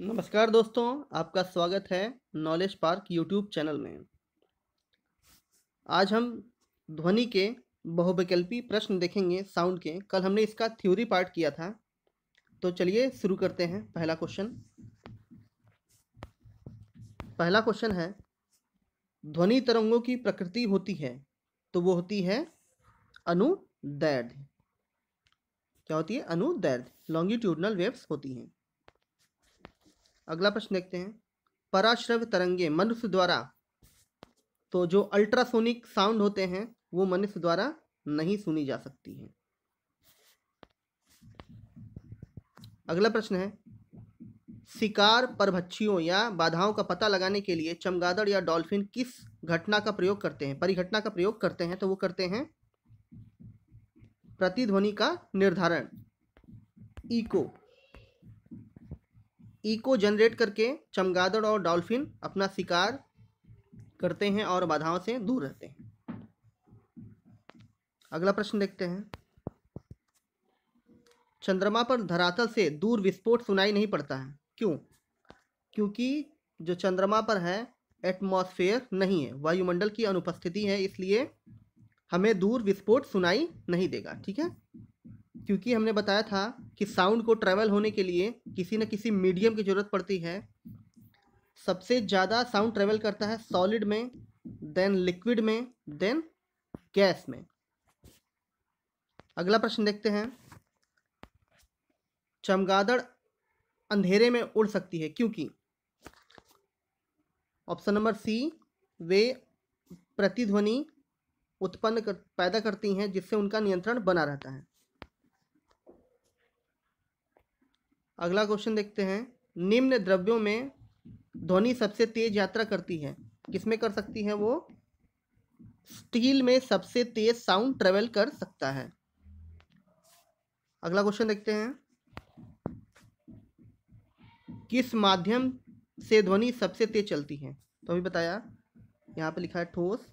नमस्कार दोस्तों आपका स्वागत है नॉलेज पार्क यूट्यूब चैनल में आज हम ध्वनि के बहुविकल्पी प्रश्न देखेंगे साउंड के कल हमने इसका थ्योरी पार्ट किया था तो चलिए शुरू करते हैं पहला क्वेश्चन पहला क्वेश्चन है ध्वनि तरंगों की प्रकृति होती है तो वो होती है अनुदैर्ध्य क्या होती है अनुदैर्ध्य लॉन्गिट्यूडनल वेव्स होती हैं अगला प्रश्न देखते हैं पराश्रव्य तरंगे मनुष्य द्वारा तो जो अल्ट्रासोनिक साउंड होते हैं वो मनुष्य द्वारा नहीं सुनी जा सकती है अगला प्रश्न है शिकार परभक्षियों या बाधाओं का पता लगाने के लिए चमगादड़ या डॉल्फिन किस घटना का प्रयोग करते हैं परिघटना का प्रयोग करते हैं तो वो करते हैं प्रतिध्वनि का निर्धारण इको इको जनरेट करके चमगादड़ और डॉल्फिन अपना शिकार करते हैं और बाधाओं से दूर रहते हैं अगला प्रश्न देखते हैं चंद्रमा पर धरातल से दूर विस्फोट सुनाई नहीं पड़ता है क्यों क्योंकि जो चंद्रमा पर है एटमॉस्फेयर नहीं है वायुमंडल की अनुपस्थिति है इसलिए हमें दूर विस्फोट सुनाई नहीं देगा ठीक है क्योंकि हमने बताया था कि साउंड को ट्रैवल होने के लिए किसी न किसी मीडियम की ज़रूरत पड़ती है सबसे ज़्यादा साउंड ट्रैवल करता है सॉलिड में देन लिक्विड में देन गैस में अगला प्रश्न देखते हैं चमगादड़ अंधेरे में उड़ सकती है क्योंकि ऑप्शन नंबर सी वे प्रतिध्वनि उत्पन्न कर पैदा करती हैं जिससे उनका नियंत्रण बना रहता है अगला क्वेश्चन देखते हैं निम्न द्रव्यों में ध्वनि सबसे तेज यात्रा करती है किसमें कर सकती है वो स्टील में सबसे तेज साउंड ट्रेवल कर सकता है अगला क्वेश्चन देखते हैं किस माध्यम से ध्वनि सबसे तेज चलती है तो अभी बताया यहाँ पे लिखा है ठोस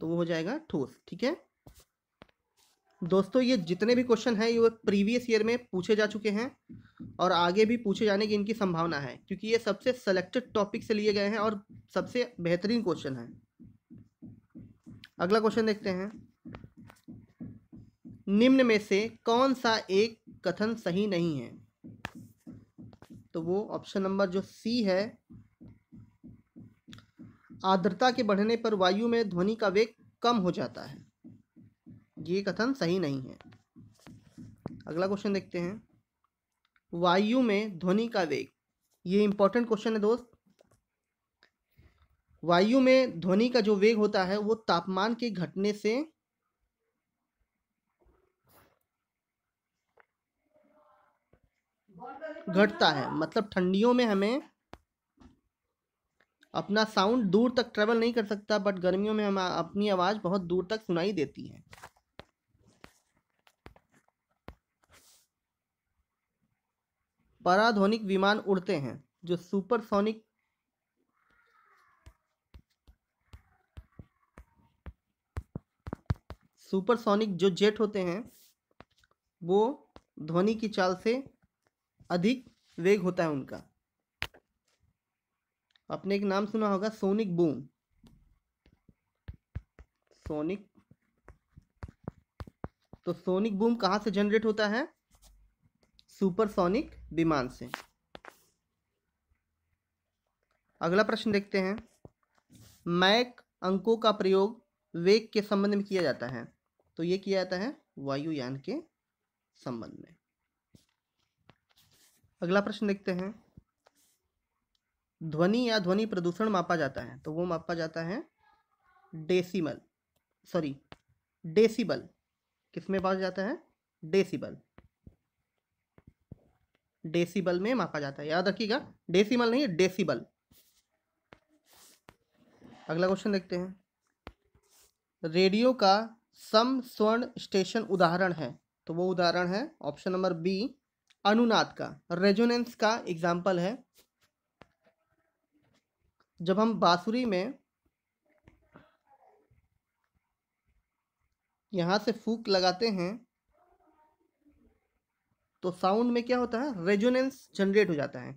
तो वो हो जाएगा ठोस ठीक है दोस्तों ये जितने भी क्वेश्चन हैं ये प्रीवियस ईयर में पूछे जा चुके हैं और आगे भी पूछे जाने की इनकी संभावना है क्योंकि ये सबसे सेलेक्टेड टॉपिक से लिए गए हैं और सबसे बेहतरीन क्वेश्चन है अगला क्वेश्चन देखते हैं निम्न में से कौन सा एक कथन सही नहीं है तो वो ऑप्शन नंबर जो सी है आर्द्रता के बढ़ने पर वायु में ध्वनि का वेग कम हो जाता है ये कथन सही नहीं है अगला क्वेश्चन देखते हैं वायु में ध्वनि का वेग ये इंपॉर्टेंट क्वेश्चन है दोस्त वायु में ध्वनि का जो वेग होता है वो तापमान के घटने से घटता है मतलब ठंडियों में हमें अपना साउंड दूर तक ट्रेवल नहीं कर सकता बट गर्मियों में हम अपनी आवाज़ बहुत दूर तक सुनाई देती है पराध्वनिक विमान उड़ते हैं जो सुपरसोनिक सुपरसोनिक जो जेट होते हैं वो ध्वनि की चाल से अधिक वेग होता है उनका आपने एक नाम सुना होगा सोनिक बूम सोनिक तो सोनिक बूम कहां से जनरेट होता है सुपरसोनिक विमान से अगला प्रश्न देखते हैं मैक अंकों का प्रयोग वेग के संबंध में किया जाता है तो ये किया जाता है वायुयान के संबंध में अगला प्रश्न देखते हैं ध्वनि या ध्वनि प्रदूषण मापा जाता है तो वो मापा जाता है डेसिमल सॉरी डेसिबल किस में पास जाता है डेसिबल डेसिबल में मापा जाता है याद रखिएगा डेसिमल नहीं है डेसिबल अगला क्वेश्चन देखते हैं रेडियो का सम स्वर्ण स्टेशन उदाहरण है तो वो उदाहरण है ऑप्शन नंबर बी अनुनाद का रेजोनेंस का एग्जाम्पल है जब हम बांसुरी में यहां से फूक लगाते हैं तो साउंड में क्या होता है रेजोनेंस जनरेट हो जाता है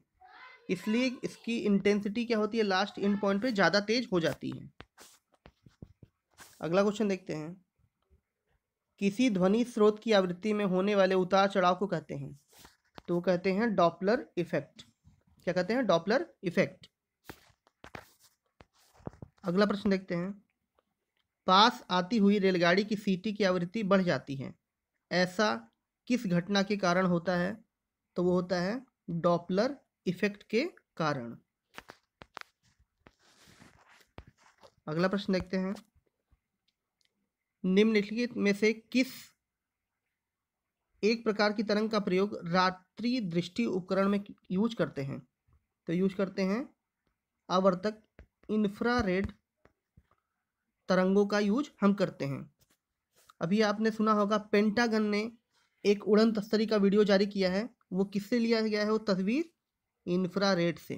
इसलिए इसकी इंटेंसिटी क्या होती है लास्ट इंड पॉइंट पे ज़्यादा तेज हो जाती है अगला क्वेश्चन देखते हैं किसी ध्वनि स्रोत की आवृत्ति में होने वाले उतार चढ़ाव को कहते हैं तो कहते हैं डॉपलर इफेक्ट क्या कहते हैं डॉपलर इफेक्ट अगला प्रश्न देखते हैं पास आती हुई रेलगाड़ी की सीटी की आवृत्ति बढ़ जाती है ऐसा किस घटना के कारण होता है तो वो होता है डॉपलर इफेक्ट के कारण अगला प्रश्न देखते हैं निम्नलिखित में से किस एक प्रकार की तरंग का प्रयोग रात्रि दृष्टि उपकरण में यूज करते हैं तो यूज करते हैं आवर्तक इन्फ्रारेड तरंगों का यूज हम करते हैं अभी आपने सुना होगा पेंटागन ने एक उड़न तस्तरी का वीडियो जारी किया है वो किससे लिया गया है वो तस्वीर इंफ्रा से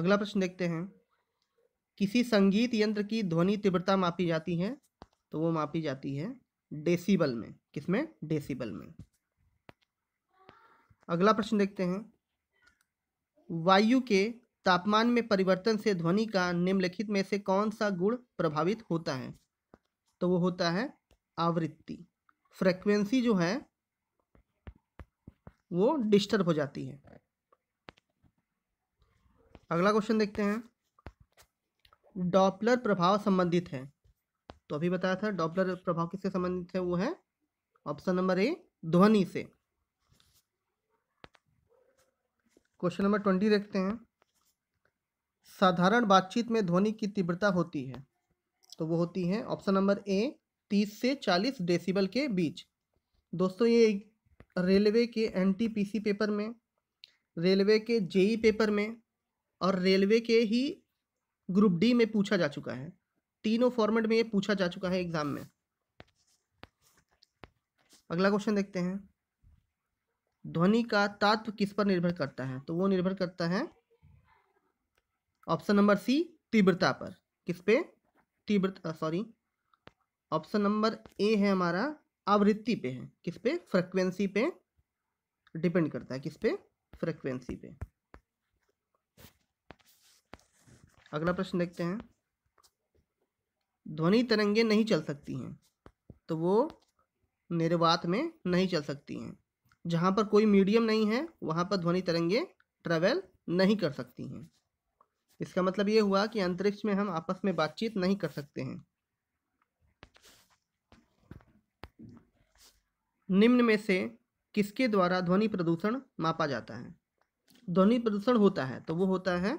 अगला प्रश्न देखते हैं किसी संगीत यंत्र की ध्वनि तीव्रता मापी जाती है तो वो मापी जाती है डेसिबल में किसमें डेसिबल में अगला प्रश्न देखते हैं वायु के तापमान में परिवर्तन से ध्वनि का निम्नलिखित में से कौन सा गुण प्रभावित होता है तो वो होता है आवृत्ति फ्रेक्वेंसी जो है वो डिस्टर्ब हो जाती है अगला क्वेश्चन देखते हैं डॉपलर प्रभाव संबंधित है तो अभी बताया था डॉपलर प्रभाव किससे संबंधित है वो है ऑप्शन नंबर ए ध्वनि से क्वेश्चन नंबर ट्वेंटी देखते हैं साधारण बातचीत में ध्वनि की तीव्रता होती है तो वो होती हैं ऑप्शन नंबर ए तीस से चालीस डेसिबल के बीच दोस्तों ये रेलवे के एनटीपीसी पेपर में रेलवे के जेई पेपर में और रेलवे के ही ग्रुप डी में पूछा जा चुका है तीनों फॉर्मेट में ये पूछा जा चुका है एग्जाम में अगला क्वेश्चन देखते हैं ध्वनि का तात्व किस पर निर्भर करता है तो वो निर्भर करता है ऑप्शन नंबर सी तीव्रता पर किस पे तीव्रता सॉरी ऑप्शन नंबर ए है हमारा आवृत्ति पे है किस पे फ्रिक्वेंसी पे डिपेंड करता है किस पे फ्रिक्वेंसी पे अगला प्रश्न देखते हैं ध्वनि तरंगे नहीं चल सकती हैं तो वो निर्वात में नहीं चल सकती हैं जहाँ पर कोई मीडियम नहीं है वहाँ पर ध्वनि तरंगे ट्रेवल नहीं कर सकती हैं इसका मतलब ये हुआ कि अंतरिक्ष में हम आपस में बातचीत नहीं कर सकते हैं निम्न में से किसके द्वारा ध्वनि प्रदूषण मापा जाता है ध्वनि प्रदूषण होता है तो वो होता है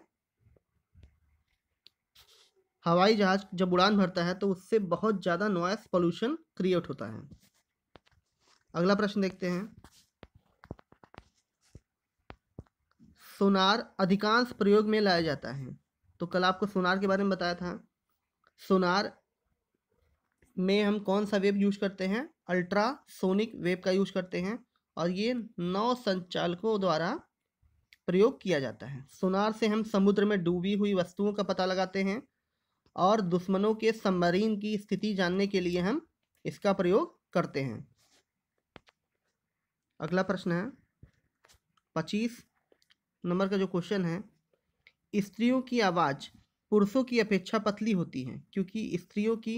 हवाई जहाज जब उड़ान भरता है तो उससे बहुत ज़्यादा नॉइस पोल्यूशन क्रिएट होता है अगला प्रश्न देखते हैं सोनार अधिकांश प्रयोग में लाया जाता है तो कल आपको सोनार के बारे में बताया था सोनार में हम कौन सा वेब यूज करते हैं अल्ट्रासोनिक वेब का यूज करते हैं और ये नौ संचालकों द्वारा प्रयोग किया जाता है सोनार से हम समुद्र में डूबी हुई वस्तुओं का पता लगाते हैं और दुश्मनों के सबमरीन की स्थिति जानने के लिए हम इसका प्रयोग करते हैं अगला प्रश्न है पच्चीस नंबर का जो क्वेश्चन है स्त्रियों की आवाज़ पुरुषों की अपेक्षा पतली होती है क्योंकि स्त्रियों की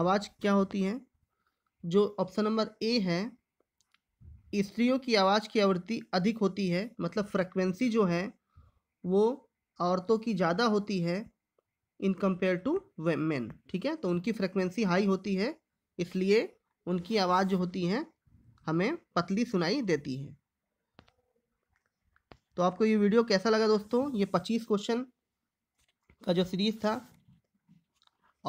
आवाज़ क्या होती है जो ऑप्शन नंबर ए है स्त्रियों की आवाज़ की आवृत्ति अधिक होती है मतलब फ्रिक्वेंसी जो है वो औरतों की ज़्यादा होती है इन कंपेयर टू वेमेन ठीक है तो उनकी फ्रिक्वेंसी हाई होती है इसलिए उनकी आवाज़ जो होती है हमें पतली सुनाई देती है तो आपको ये वीडियो कैसा लगा दोस्तों ये पच्चीस क्वेश्चन का जो सीरीज़ था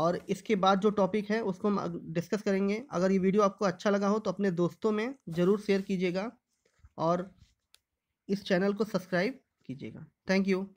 और इसके बाद जो टॉपिक है उसको हम डिस्कस करेंगे अगर ये वीडियो आपको अच्छा लगा हो तो अपने दोस्तों में ज़रूर शेयर कीजिएगा और इस चैनल को सब्सक्राइब कीजिएगा थैंक यू